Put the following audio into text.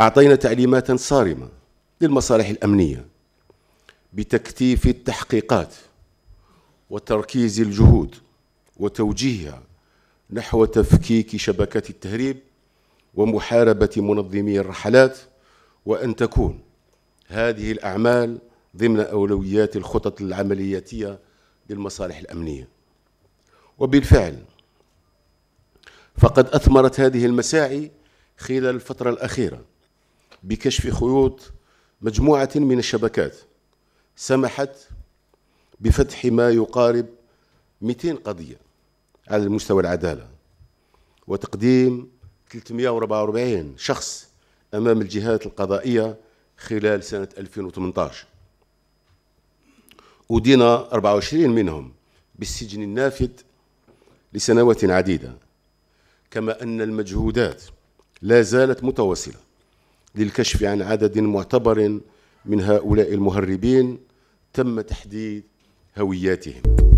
أعطينا تعليمات صارمة للمصالح الأمنية بتكثيف التحقيقات وتركيز الجهود وتوجيهها نحو تفكيك شبكات التهريب ومحاربة منظمي الرحلات وأن تكون هذه الأعمال ضمن أولويات الخطط العملياتية للمصالح الأمنية وبالفعل فقد أثمرت هذه المساعي خلال الفترة الأخيرة بكشف خيوط مجموعة من الشبكات سمحت بفتح ما يقارب 200 قضية على مستوى العدالة وتقديم 344 شخص أمام الجهات القضائية خلال سنة 2018 أدين 24 منهم بالسجن النافذ لسنوات عديدة كما أن المجهودات لا زالت متواصلة للكشف عن عدد معتبر من هؤلاء المهربين تم تحديد هوياتهم